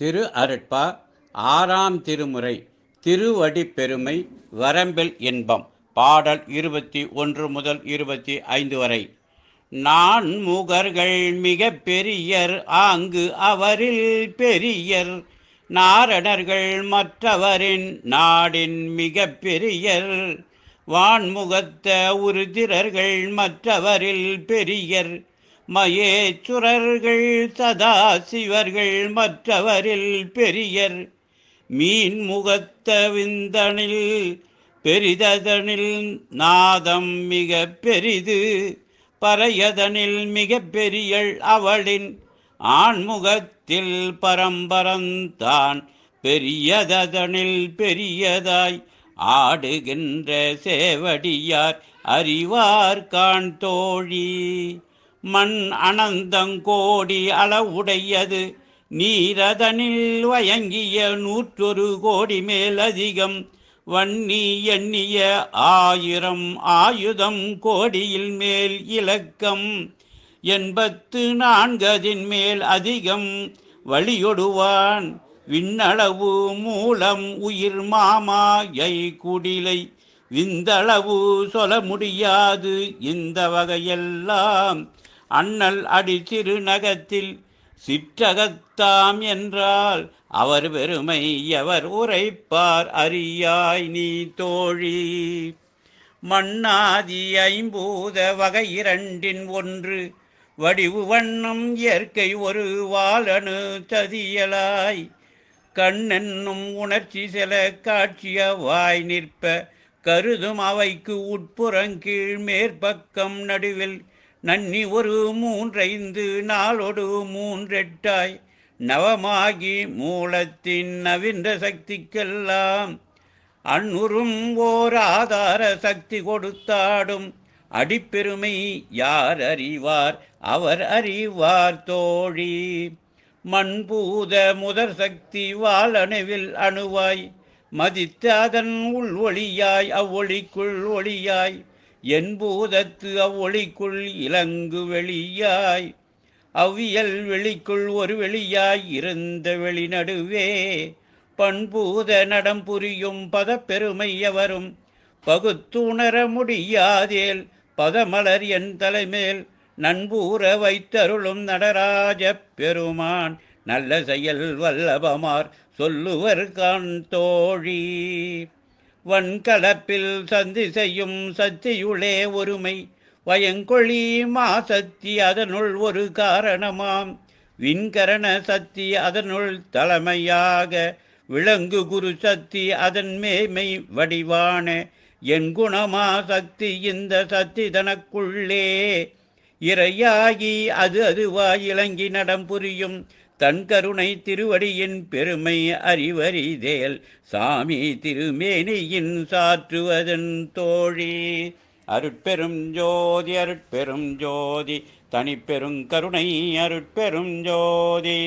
திரு அருட்பா ஆறாம் திருமுறை திருவடி பெருமை வரம்பில் இன்பம் பாடல் இருபத்தி ஒன்று முதல் இருபத்தி ஐந்து வரை நான் முகர்கள் மிக பெரியர் ஆங்கு அவரில் பெரியர் நாரணர்கள் மற்றவரின் நாடின் மிக பெரியர் வான்முகத்த உருதிரர்கள் மற்றவரில் பெரியர் மயேச்சுரர்கள் சதா சிவர்கள் மற்றவரில் பெரியர் மீன் முகத்த விந்தனில் பெரிததனில் நாதம் மிக பெரிது பறையதனில் மிக பெரியள் அவளின் ஆண்முகத்தில் பரம்பரந்தான் பெரியததனில் பெரியதாய் ஆடுகின்ற சேவடியார் அறிவார் காண் தோழி மண் அனந்தங்கோடி அளவுடையது நீரதனில் வயங்கிய நூற்றொரு கோடி மேல் அதிகம் வன்னி எண்ணிய ஆயிரம் ஆயுதம் கோடியில் மேல் இலக்கம் எண்பத்து நான்கதின் மேல் அதிகம் வழியொடுவான் விண்ணளவு மூலம் உயிர் மாமா ஐ குடிலை விந்தளவு சொல்ல முடியாது இந்த வகையெல்லாம் அண்ணல் அடி திருநகத்தில் சிற்றகத்தாம் என்றால் அவர் வெறுமை எவர் உரைப்பார் அறியாய் நீ தோழி மண்ணாதி ஐம்பூத வகை இரண்டின் ஒன்று வடிவு வண்ணம் இயற்கை ஒரு வாழனு ததியலாய் கண்ணென்னும் உணர்ச்சி சில வாய் நிற்ப கருதும் அவைக்கு உட்புறங்கீழ் மேற்பக்கம் நடுவில் நன்னி ஒரு மூன்றைந்து நாளொடு மூன்றெட்டாய் நவமாகி மூலத்தின் நவீன சக்திக்கெல்லாம் அன்னுறும் ஓர் ஆதார சக்தி கொடுத்தாடும் அடிப்பெருமை யார் அறிவார் அவர் அறிவார் தோழி மண்பூத முதற் சக்தி வாழணுவில் அணுவாய் மதித்து அதன் உள் ஒளியாய் அவ்வொளிக்குள் ஒளியாய் என் பூதத்து அவ்வொளிக்குள் இலங்கு வெளியாய் அவ்வியல் வெளிக்குள் ஒரு வெளியாய் இருந்த வெளிநடுவே பண்பூத நடம் புரியும் பதப்பெருமையவரும் எவரும் பகுத்துணர முடியாதேல் பதமலர் என் தலைமேல் நண்பூற வைத்தருளும் நடராஜ பெருமான் நல்ல செயல் வல்லபமார் சொல்லுவர் கான் தோழி வன்கலப்பில் சந்தி செய்யும் சத்தியுளே ஒருமை வயங்கொழி மா சக்தி அதனுள் ஒரு காரணமாம் விண்கரண சக்தி அதனுள் தலைமையாக விளங்கு குரு சக்தி அதன் மேமை வடிவான என் குணமா சக்தி இந்த சக்தி தனக்குள்ளே இறையாகி அது அதுவாய் இலங்கி நடம் புரியும் தன் கருணை திருவடியின் பெருமை அறிவறிதேல் சாமி திருமேனியின் சாற்றுவதன் தோழி அருட்பெரும் ஜோதி அருட்பெரும் ஜோதி கருணை அருட்பெரும் ஜோதி